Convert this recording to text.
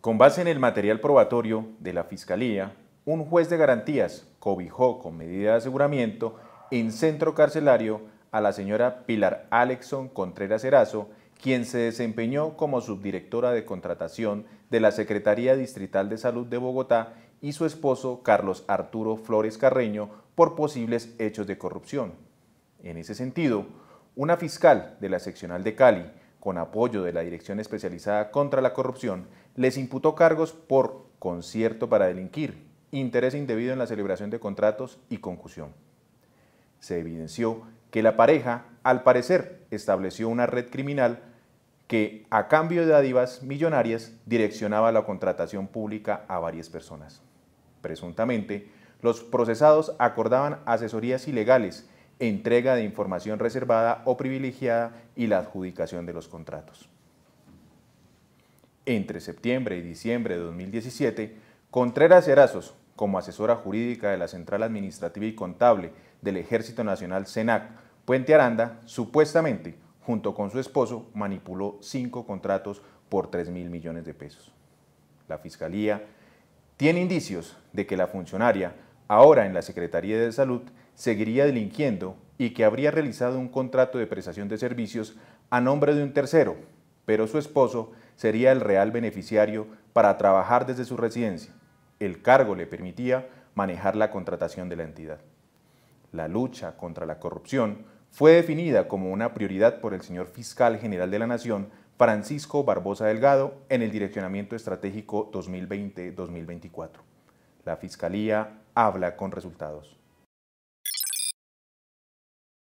Con base en el material probatorio de la Fiscalía, un juez de garantías cobijó con medida de aseguramiento en centro carcelario a la señora Pilar Alexon Contreras Erazo, quien se desempeñó como subdirectora de contratación de la Secretaría Distrital de Salud de Bogotá y su esposo Carlos Arturo Flores Carreño por posibles hechos de corrupción. En ese sentido, una fiscal de la seccional de Cali, con apoyo de la Dirección Especializada contra la Corrupción, les imputó cargos por concierto para delinquir, interés indebido en la celebración de contratos y concusión. Se evidenció que la pareja, al parecer, estableció una red criminal que, a cambio de dádivas millonarias, direccionaba la contratación pública a varias personas. Presuntamente, los procesados acordaban asesorías ilegales entrega de información reservada o privilegiada y la adjudicación de los contratos. Entre septiembre y diciembre de 2017, Contreras Erazos, como asesora jurídica de la Central Administrativa y Contable del Ejército Nacional CENAC, Puente Aranda, supuestamente, junto con su esposo, manipuló cinco contratos por 3 mil millones de pesos. La Fiscalía tiene indicios de que la funcionaria ahora en la Secretaría de Salud, seguiría delinquiendo y que habría realizado un contrato de prestación de servicios a nombre de un tercero, pero su esposo sería el real beneficiario para trabajar desde su residencia. El cargo le permitía manejar la contratación de la entidad. La lucha contra la corrupción fue definida como una prioridad por el señor fiscal general de la Nación, Francisco Barbosa Delgado, en el Direccionamiento Estratégico 2020-2024. La Fiscalía habla con resultados.